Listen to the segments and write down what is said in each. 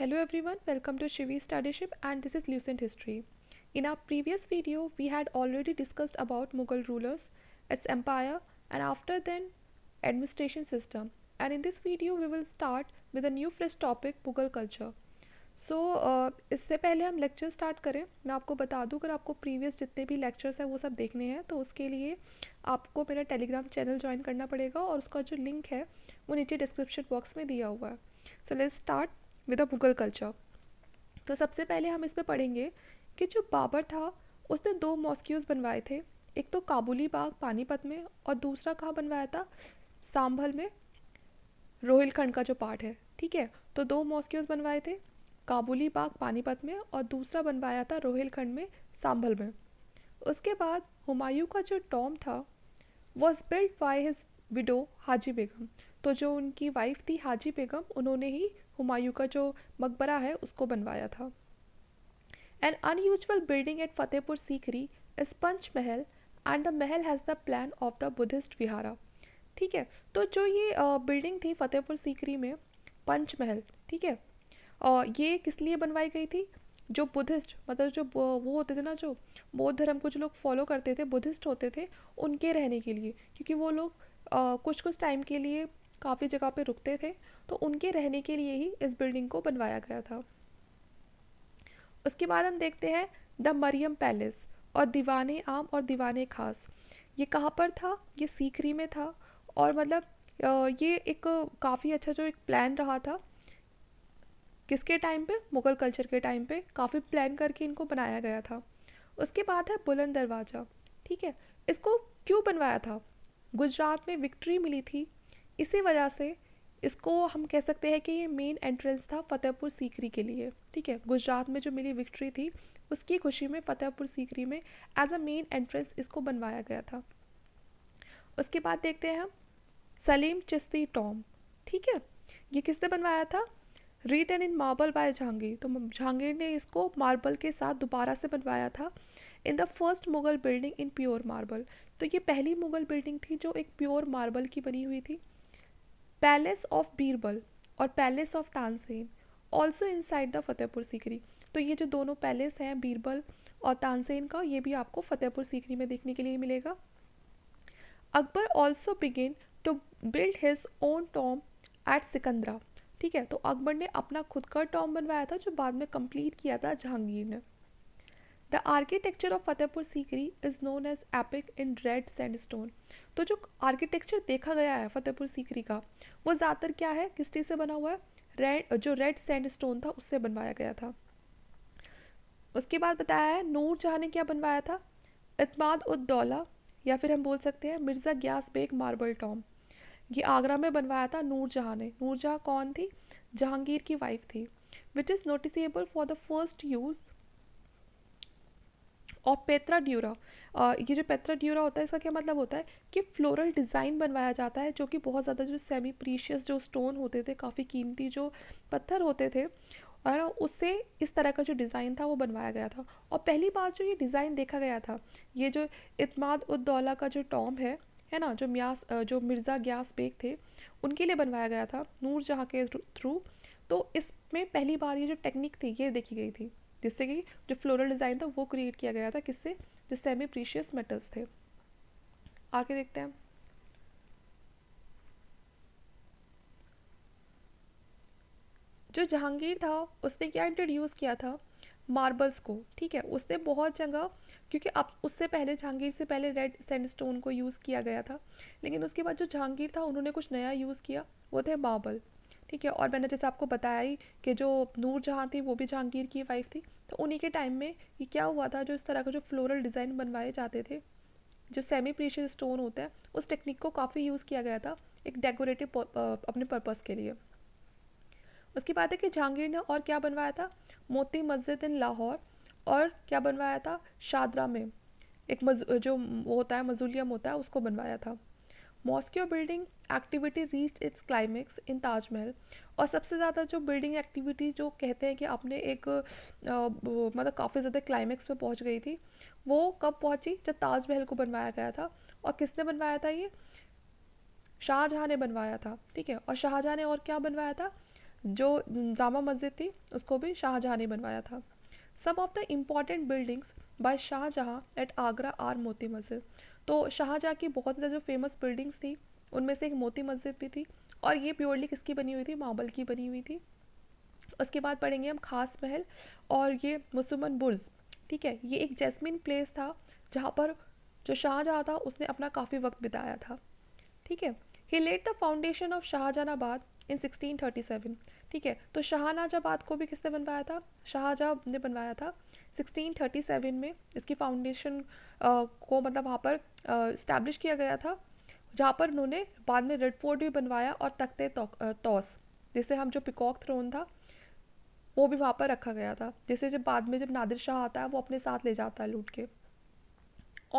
Hello everyone, welcome to Shivi Studyship and this is Lucent History. In our previous video, we had already discussed about Mughal rulers, its empire and after then administration system. And in this video, we will start with a new fresh topic Mughal culture. So so, uh, इससे पहले हम lecture start करें मैं आपको बता दूं अगर आपको प्रीवियस जितने भी लेक्चर्स हैं वो सब देखने हैं तो उसके लिए आपको मेरा टेलीग्राम चैनल ज्वाइन करना पड़ेगा और उसका जो लिंक है वो नीचे डिस्क्रिप्शन बॉक्स में दिया हुआ है so let's start with a Mughal culture तो सबसे पहले हम इसमें पढ़ेंगे कि जो बाबर था उसने दो मॉस्क्यूज़ बनवाए थे एक तो काबुली बाग पानीपत में और दूसरा कहाँ बनवाया था सांभल में रोहिलखंड का जो पार्ट है ठीक है तो दो मॉस्क्यूज़ बनवाए थे काबुली बाग पानीपत में और दूसरा बनवाया था रोहिलखंड में सांभल में उसके बाद हुमायूं का जो टॉम था was built by his widow Haji Begum तो जो उनकी वाइफ थी हाजी बेगम उन्होंने ही हुमायूं का जो मकबरा है उसको बनवाया था an unusual building at Fatehpur Sikri is Panch Mahal and the Mahal has the plan of the Buddhist vihara ठीक है तो जो ये बिल्डिंग थी फतेहपुर सीकरी में पंच महल ठीक है और ये किस लिए बनवाई गई थी जो बुद्धिस्ट मतलब जो वो होते थे ना जो बौद्ध धर्म को जो लोग फॉलो करते थे बुद्धिस्ट होते थे उनके रहने के लिए क्योंकि वो लोग कुछ कुछ टाइम के लिए काफ़ी जगह पे रुकते थे तो उनके रहने के लिए ही इस बिल्डिंग को बनवाया गया था उसके बाद हम देखते हैं द मरियम पैलेस और दीवाने आम और दीवाने खास ये कहाँ पर था ये सीकरी में था और मतलब ये एक काफ़ी अच्छा जो एक प्लान रहा था किसके टाइम पे मुग़ल कल्चर के टाइम पे काफ़ी प्लान करके इनको बनाया गया था उसके बाद है बुलंद दरवाज़ा ठीक है इसको क्यों बनवाया था गुजरात में विक्ट्री मिली थी इसी वजह से इसको हम कह सकते हैं कि ये मेन एंट्रेंस था फ़तेहपुर सीकरी के लिए ठीक है गुजरात में जो मिली विक्ट्री थी उसकी खुशी में फ़तेहपुर सीकरी में एज अ मेन एंट्रेंस इसको बनवाया गया था उसके बाद देखते हैं हम सलीम चिश्ती टॉम ठीक है ये किसने बनवाया था written in marble by Jahangir तो जहांगीर ने इसको मार्बल के साथ दोबारा से बनवाया था in the first Mughal building in pure marble तो ये पहली मुगल बिल्डिंग थी जो एक प्योर मार्बल की बनी हुई थी पैलेस ऑफ बीरबल और palace of Tansen also inside the Fatehpur Sikri तो ये जो दोनों पैलेस हैं बीरबल और तानसेन का ये भी आपको फतेहपुर सीकरी में देखने के लिए मिलेगा Akbar also began to build his own tomb at Sikandra ठीक है तो अकबर ने अपना खुद का टॉम बनवाया था जो बाद में कंप्लीट किया था जहांगीर ने the architecture of Fatehpur Sikri is known as epic in red sandstone तो जो आर्किटेक्चर देखा गया है फतेहपुर सीकरी का वो ज़्यादातर क्या है किस चीज़ से बना हुआ है रेड जो रेड सैंडस्टोन था उससे बनवाया गया था उसके बाद बताया है नूर जहाँ ने क्या बनवाया था इतमाद उदौला या फिर हम बोल सकते हैं मिर्ज़ा ग्यास बेग मार्बल टॉम ये आगरा में बनवाया था नूर जहाँ ने नूर जहाँ कौन थी जहांगीर की वाइफ थी which is noticeable for the first use और पेत्रा ड्यूरा ये जो पेत्रा ड्यूरा होता है इसका क्या मतलब होता है कि फ्लोरल डिज़ाइन बनवाया जाता है जो कि बहुत ज़्यादा जो सेमी प्रीशियस जो स्टोन होते थे काफ़ी कीमती जो पत्थर होते थे और उससे इस तरह का जो डिज़ाइन था वो बनवाया गया था और पहली बार जो ये डिज़ाइन देखा गया था ये जो इतमाद उद्दौला का जो टॉम है है ना जो म्यास जो मिर्ज़ा ग्यास बेग थे उनके लिए बनवाया गया था नूर जहाँ के थ्रू तो इसमें पहली बार ये जो टेक्निक थी ये देखी गई थी जिससे कि जो फ्लोरल डिज़ाइन था वो क्रिएट किया गया था किससे जो सेमी प्रीशियस मेटल्स थे आगे देखते हैं जो जहांगीर था उसने क्या इंट्रोड्यूस किया था मार्बल्स को ठीक है उसने बहुत जगह क्योंकि अब उससे पहले जहांगीर से पहले रेड सैंडस्टोन को यूज़ किया गया था लेकिन उसके बाद जो जहांगीर था उन्होंने कुछ नया यूज़ किया वो थे मार्बल ठीक है और मैंने जैसे आपको बताया ही कि जो नूर जहाँ थी वो भी जहांगीर की वाइफ थी तो उन्हीं के टाइम में ये क्या हुआ था जो इस तरह का जो फ्लोरल डिज़ाइन बनवाए जाते थे जो सेमी प्रीशियस स्टोन होता है उस टेक्निक को काफ़ी यूज़ किया गया था एक डेकोरेटिव अपने पर्पज़ के लिए उसके बाद है कि जहांगीर ने और क्या बनवाया था मोती मस्जिद इन लाहौर और क्या बनवाया था शादरा में एक मज, जो होता है मजूलियम होता है उसको बनवाया था mosque building activity reach its climax in Taj Mahal और सबसे ज़्यादा जो बिल्डिंग एक्टिविटी जो कहते हैं कि आपने एक मतलब काफ़ी ज़्यादा क्लाइमेक्स पे पहुंच गई थी वो कब पहुंची जब ताजमहल को बनवाया गया था और किसने बनवाया था ये शाहजहाँ ने बनवाया था ठीक है और शाहजहाँ ने और क्या बनवाया था जो जामा मस्जिद थी उसको भी शाहजहाँ ने बनवाया था some of the important buildings by Shah Jahan at Agra are Moti Masjid तो शाहजहाँ की बहुत ज़्यादा जो फेमस बिल्डिंग्स थी उनमें से एक मोती मस्जिद भी थी और ये प्योरली किसकी बनी हुई थी मार्बल की बनी हुई थी उसके बाद पढ़ेंगे हम खास महल और ये मुसलमान बुर्ज ठीक है ये एक जैस्मिन प्लेस था जहाँ पर जो शाहजहाँ था उसने अपना काफ़ी वक्त बिताया था ठीक है he laid the foundation of Shahjahanabad in 1637 ठीक है तो शाहनाजाबाद को भी किसने बनवाया था शाहजहाँ ने बनवाया था 1637 में इसकी फाउंडेशन को मतलब वहाँ पर इस्टेब्लिश किया गया था जहाँ पर उन्होंने बाद में रेड फोर्ट भी बनवाया और तख्ते तोस जिसे हम जो पिकॉक थ्रोन था वो भी वहाँ पर रखा गया था जिसे जब बाद में जब नादिर शाह आता है वो अपने साथ ले जाता है लूट के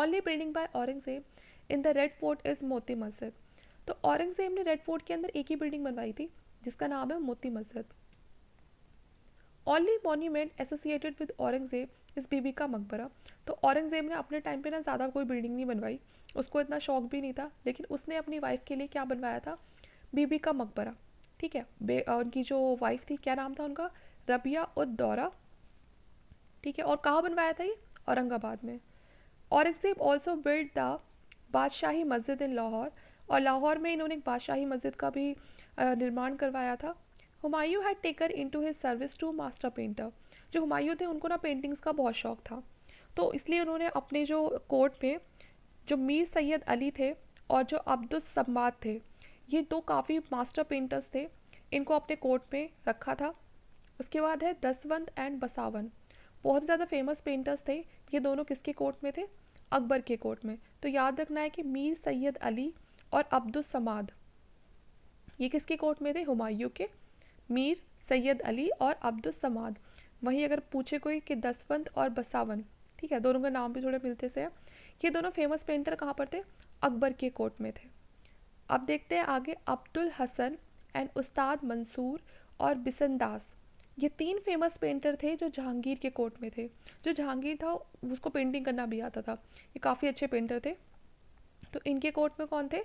only building by Aurangzeb in the Red Fort is Moti Masjid तो औरंगजेब ने रेड फोर्ट के अंदर एक ही बिल्डिंग बनवाई थी जिसका नाम है Moti Masjid only monument associated with Aurangzeb is Bibi का मकबरा तो औरंगजेब ने अपने टाइम पे ना ज़्यादा कोई बिल्डिंग नहीं बनवाई उसको इतना शौक भी नहीं था लेकिन उसने अपनी वाइफ के लिए क्या बनवाया था बीबी का मकबरा ठीक है बे उनकी जो वाइफ थी क्या नाम था उनका रबिया उद दौरा ठीक है और कहाँ बनवाया था ये औरंगाबाद में Aurangzeb also build the Badshahi Masjid in Lahore और लाहौर में इन्होंने एक बादशाही मस्जिद का भी निर्माण करवाया था Humayun had taken into his service two master painter जो हुमायूं थे उनको ना पेंटिंग्स का बहुत शौक था तो इसलिए उन्होंने अपने जो कोर्ट में जो मीर सैयद अली थे और जो अब्दुल सम्माद थे ये दो काफ़ी मास्टर पेंटर्स थे इनको अपने कोर्ट में रखा था उसके बाद है दसवंत एंड बसावन बहुत ज़्यादा फेमस पेंटर्स थे ये दोनों किसके कोर्ट में थे अकबर के कोर्ट में तो याद रखना है कि मीर सैयद अली और अब्दुल समाद ये किसके कोर्ट में थे हुमायूं के मीर सैयद अली और अब्दुल समाद वहीं अगर पूछे कोई कि दसवंत और बसावन ठीक है दोनों के नाम भी थोड़े मिलते से हैं ये दोनों फेमस पेंटर कहाँ पर थे अकबर के कोर्ट में थे अब देखते हैं आगे अब्दुल हसन एंड उस्ताद मंसूर और बिसन दास ये तीन फेमस पेंटर थे जो जहांगीर के कोर्ट में थे जो जहांगीर था उसको पेंटिंग करना भी आता था ये काफ़ी अच्छे पेंटर थे तो इनके कोर्ट में कौन थे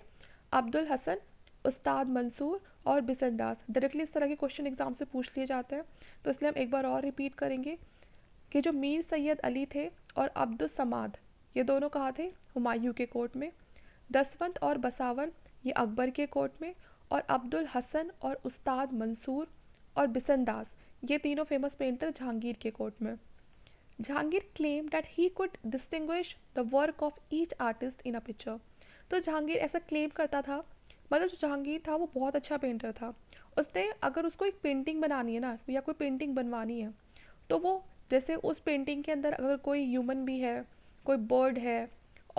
अब्दुल हसन उस्ताद मंसूर और बिसन दास डायरेक्टली इस तरह के क्वेश्चन एग्जाम से पूछ लिए जाते हैं तो इसलिए हम एक बार और रिपीट करेंगे कि जो मीर सैयद अली थे और अब्दुलसमाद ये दोनों कहा थे हुमायूं के कोर्ट में दसवंत और बसावर ये अकबर के कोर्ट में और अब्दुल हसन और उस्ताद मंसूर और बिसन दास ये तीनों फेमस पेंटर जहांगीर के कोर्ट में Jahangir claim that he could distinguish the work of each artist in a picture तो जहांगीर ऐसा क्लेम करता था मतलब जो जहांगीर था वो बहुत अच्छा पेंटर था उसने अगर उसको एक पेंटिंग बनानी है ना या कोई पेंटिंग बनवानी है तो वो जैसे उस पेंटिंग के अंदर अगर कोई ह्यूमन भी है कोई बर्ड है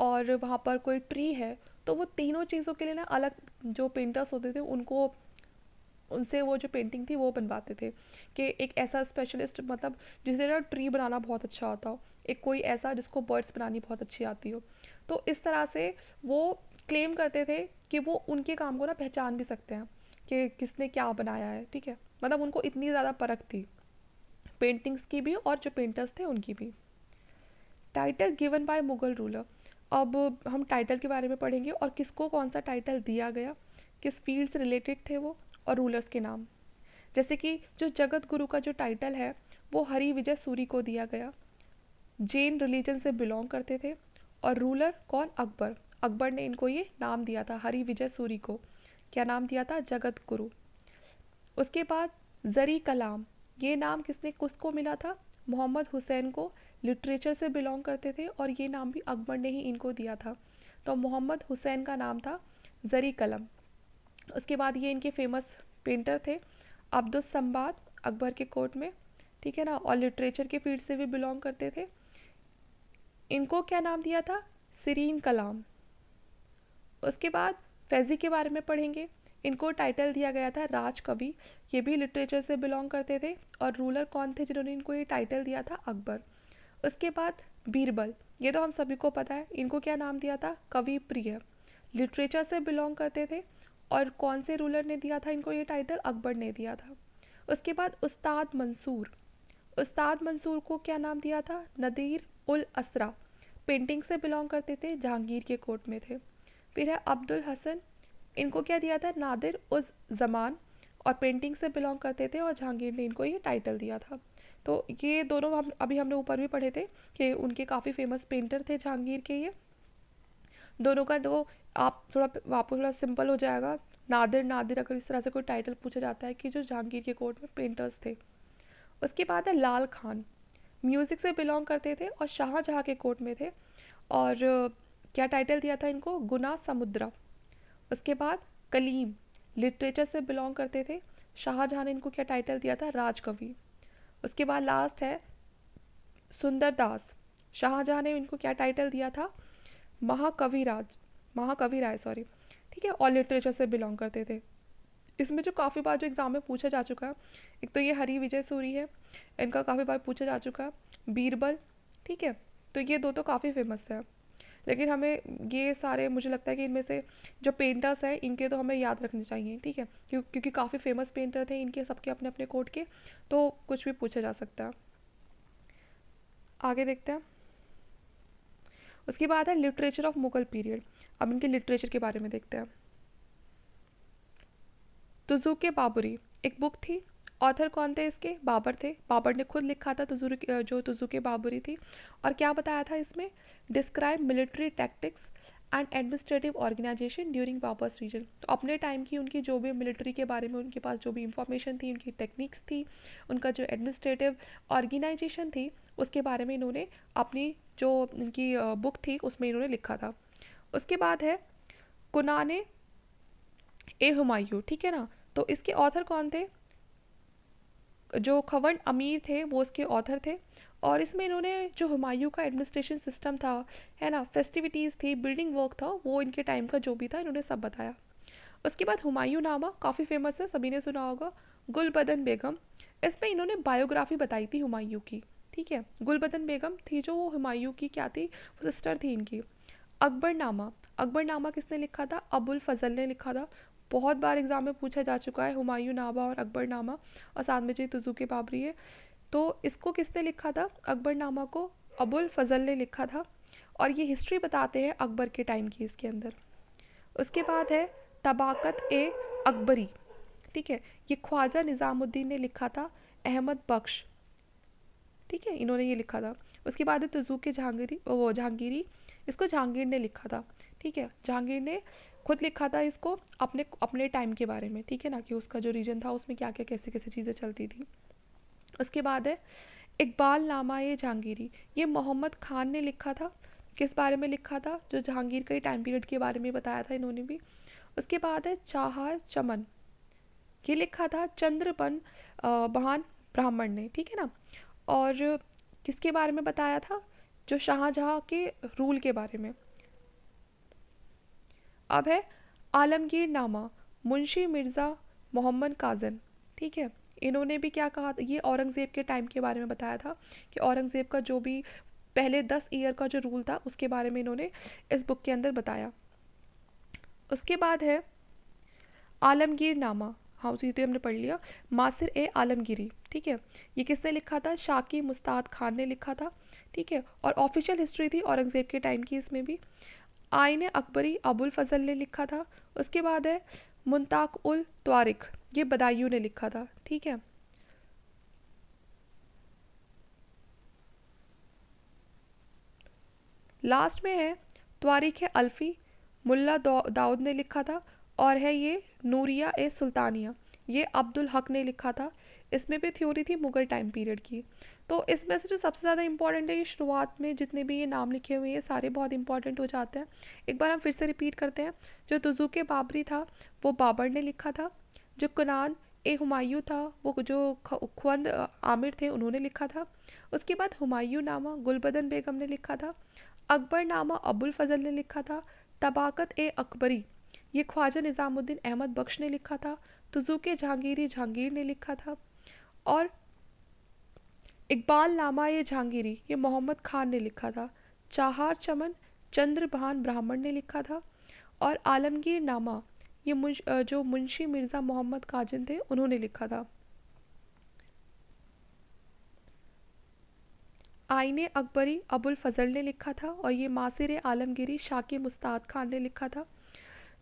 और वहाँ पर कोई ट्री है तो वो तीनों चीज़ों के लिए ना अलग जो पेंटर्स होते थे उनको उनसे वो जो पेंटिंग थी वो बनवाते थे कि एक ऐसा स्पेशलिस्ट मतलब जिसे ना ट्री बनाना बहुत अच्छा आता हो एक कोई ऐसा जिसको बर्ड्स बनानी बहुत अच्छी आती हो तो इस तरह से वो क्लेम करते थे कि वो उनके काम को ना पहचान भी सकते हैं कि किसने क्या बनाया है ठीक है मतलब उनको इतनी ज़्यादा परख थी पेंटिंग्स की भी और जो पेंटर्स थे उनकी भी title given by Mughal ruler अब हम टाइटल के बारे में पढ़ेंगे और किसको कौन सा टाइटल दिया गया किस फील्ड से रिलेटेड थे वो और रूलर्स के नाम जैसे कि जो जगत गुरु का जो टाइटल है वो हरि विजय सूरी को दिया गया जैन रिलीजन से बिलोंग करते थे और रूलर कौन अकबर अकबर ने इनको ये नाम दिया था हरि विजय सूरी को क्या नाम दिया था जगत गुरु उसके बाद जरी कलाम ये नाम किसने किसको मिला था मोहम्मद हुसैन को लिटरेचर से बिलोंग करते थे और ये नाम भी अकबर ने ही इनको दिया था तो मोहम्मद हुसैन का नाम था जरी कलम उसके बाद ये इनके फेमस पेंटर थे अब्दुल संबाद अकबर के कोर्ट में ठीक है ना और लिटरेचर के फील्ड से भी बिलोंग करते थे इनको क्या नाम दिया था सरीन कलाम उसके बाद फैजी के बारे में पढ़ेंगे इनको टाइटल दिया गया था राज कवि ये भी लिटरेचर से बिलोंग करते थे और रूलर कौन थे जिन्होंने इनको ये टाइटल दिया था अकबर उसके बाद बीरबल ये तो हम सभी को पता है इनको क्या नाम दिया था कवि प्रिय लिटरेचर से बिलोंग करते थे और कौन से रूलर ने दिया था इनको ये टाइटल अकबर ने दिया था उसके बाद उस्ताद मंसूर उस्ताद मंसूर को क्या नाम दिया था नदीर उल असरा पेंटिंग से बिलोंग करते थे जहांगीर के कोर्ट में थे फिर है अब्दुल हसन इनको क्या दिया था नादिर उस जमान और पेंटिंग से बिलोंग करते थे और जहांगीर ने इनको ये टाइटल दिया था तो ये दोनों हम अभी हमने ऊपर भी पढ़े थे कि उनके काफ़ी फेमस पेंटर थे जहांगीर के ये दोनों का दो आप थोड़ा आपको थोड़ा सिंपल हो जाएगा नादिर नादिर अगर इस तरह से कोई टाइटल पूछा जाता है कि जो जहांगीर के कोर्ट में पेंटर्स थे उसके बाद है लाल खान म्यूज़िक से बिलोंग करते थे और शाहजहाँ के कोर्ट में थे और क्या टाइटल दिया था इनको गुना समुद्रा उसके बाद कलीम लिटरेचर से बिलोंग करते थे शाहजहाँ ने इनको क्या टाइटल दिया था राजकवि उसके बाद लास्ट है सुंदरदास शाहजहां ने इनको क्या टाइटल दिया था महाकवि राज महाकवि राय सॉरी ठीक है और लिटरेचर से बिलोंग करते थे इसमें जो काफ़ी बार जो एग्ज़ाम में पूछा जा चुका है एक तो ये हरी विजय सूरी है इनका काफ़ी बार पूछा जा चुका है बीरबल ठीक है तो ये दो तो काफ़ी फेमस है लेकिन हमें ये सारे मुझे लगता है कि इनमें से जो पेंटर्स हैं इनके तो हमें याद रखने चाहिए ठीक है क्यों क्योंकि काफ़ी फेमस पेंटर थे इनके सबके अपने अपने कोट के तो कुछ भी पूछा जा सकता है आगे देखते हैं उसके बाद है लिटरेचर ऑफ मुगल पीरियड अब इनके लिटरेचर के बारे में देखते हैं तुजुके बाबरी एक बुक थी ऑथर कौन थे इसके बाबर थे बाबर ने खुद लिखा था तुजु जो तुजुके बाबरी थी और क्या बताया था इसमें describe military tactics and administrative organization during Babur's reign तो अपने टाइम की उनकी जो भी मिलिट्री के बारे में उनके पास जो भी इंफॉर्मेशन थी उनकी टेक्निक्स थी उनका जो एडमिनिस्ट्रेटिव ऑर्गेनाइजेशन थी उसके बारे में इन्होंने अपनी जो इनकी बुक थी उसमें इन्होंने लिखा था उसके बाद है कुनान ए हमायू ठीक है ना तो इसके ऑथर कौन थे जो खवन अमीर थे वो इसके ऑथर थे और इसमें इन्होंने जो हुमायूं का एडमिनिस्ट्रेशन सिस्टम था है ना फेस्टिविटीज़ थी बिल्डिंग वर्क था वो इनके टाइम का जो भी था इन्होंने सब बताया उसके बाद हुमायूं नामा काफ़ी फेमस है सभी ने सुना होगा गुलबदन बेगम इसमें इन्होंने बायोग्राफी बताई थी हुमायूं की ठीक है गुलबदन बेगम थी जो वो हुमायूं की क्या थी सिस्टर थी इनकी अकबर नामा अकबर नामा किसने लिखा था अबुल फजल ने लिखा था बहुत बार एग्जाम में पूछा जा चुका है हुमायूं नामा और अकबर नामा और साथ में जी तुजू के बाबरी है तो इसको किसने लिखा था अकबर नामा को अबुल फजल ने लिखा था और ये हिस्ट्री बताते हैं अकबर के टाइम की इसके अंदर उसके बाद है तबाकत ए अकबरी ठीक है ये ख्वाजा निज़ामुद्दीन ने लिखा था अहमद बख्श ठीक है इन्होंने ये लिखा था उसके बाद है तुजू के जहांगीरी वो जहांगीरी इसको जहांगीर ने लिखा था ठीक है जहांगीर ने खुद लिखा था इसको अपने अपने टाइम के बारे में ठीक है ना कि उसका जो रीजन था उसमें क्या क्या कैसे कैसे चीज़ें चलती थी उसके बाद है इकबाल नामा ये जहांगीरी ये मोहम्मद खान ने लिखा था किस बारे में लिखा था जो जहांगीर के टाइम पीरियड के बारे में बताया था इन्होंने भी उसके बाद है चाह चमन ये लिखा था चंद्रपन बहान ब्राह्मण ने ठीक है ना और किसके बारे में बताया था जो शाहजहाँ के रूल के बारे में अब है आलमगीर नामा मुंशी मिर्ज़ा मोहम्मद काजन ठीक है इन्होंने भी क्या कहा ये औरंगज़ेब के टाइम के बारे में बताया था कि औरंगज़ेब का जो भी पहले दस ईयर का जो रूल था उसके बारे में इन्होंने इस बुक के अंदर बताया उसके बाद है आलमगीर नामा हाँ उसी तो हमने पढ़ लिया मासिर ए आलमगिरी ठीक है ये किसने लिखा था शाकी मुस्ताद खान ने लिखा था ठीक है और ऑफिशियल हिस्ट्री थी औरंगज़ेब के टाइम की इसमें भी आइन अकबरी अबुल फजल ने लिखा था उसके बाद है मुंताक उल त्वारिक ये बदायूं ने लिखा था ठीक है लास्ट में है त्वारिक है अल्फ़ी मुल्ला दाऊद ने लिखा था और है ये नूरिया ए सुल्तानिया ये अब्दुल हक ने लिखा था इसमें भी थ्योरी थी मुगल टाइम पीरियड की तो इसमें से जो सबसे ज़्यादा इंपॉर्टेंट है ये शुरुआत में जितने भी ये नाम लिखे हुए हैं सारे बहुत इंपॉर्टेंट हो जाते हैं एक बार हम फिर से रिपीट करते हैं जो तुजू के बाबरी था वो बाबर ने लिखा था जो कुरान ए हुमायूं था वो जो खुंद आमिर थे उन्होंने लिखा था उसके बाद हुमायूं नामा गुलबदन बेगम ने लिखा था अकबर नामा अबुल फजल ने लिखा था तबाकत ए अकबरी ये ख्वाजा निज़ामुद्दीन अहमद बख्श ने लिखा था तुजू के जहांगीरी जहांगीर ने लिखा था और इकबाल नामा ये जहांगीरी ये मोहम्मद खान ने लिखा था चाहार चमन चंद्रभान ब्राह्मण ने लिखा था और आलमगीर नामा ये मुझ, जो मुंशी मिर्ज़ा मोहम्मद काजन थे उन्होंने लिखा था आईने अकबरी अबुल फजल ने लिखा था और ये मासिर आलमगिरी शाकिर मुस्ताद खान ने लिखा था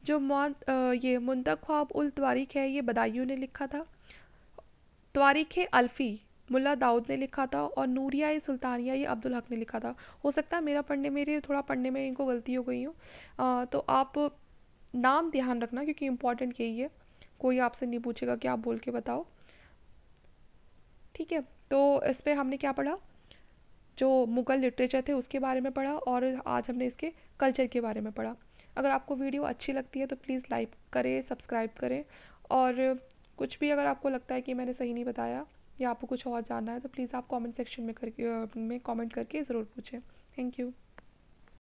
जो मौन ये मुंतखब उल तारीख है ये बदायूं ने लिखा था तवारीख अल्फ़ी मुल्ला दाऊद ने लिखा था और नूरिया सुल्तानिया ये अब्दुल हक ने लिखा था हो सकता है मेरा पढ़ने मेरे थोड़ा पढ़ने में इनको गलती हो गई हो तो आप नाम ध्यान रखना क्योंकि इम्पॉर्टेंट यही है कोई आपसे नहीं पूछेगा कि आप बोल के बताओ ठीक है तो इस पर हमने क्या पढ़ा जो मुग़ल लिटरेचर थे उसके बारे में पढ़ा और आज हमने इसके कल्चर के बारे में पढ़ा अगर आपको वीडियो अच्छी लगती है तो प्लीज़ लाइक करें सब्सक्राइब करें और कुछ भी अगर आपको लगता है कि मैंने सही नहीं बताया या आपको कुछ और जानना है तो प्लीज़ आप कमेंट सेक्शन में करके में कमेंट करके ज़रूर पूछें थैंक यू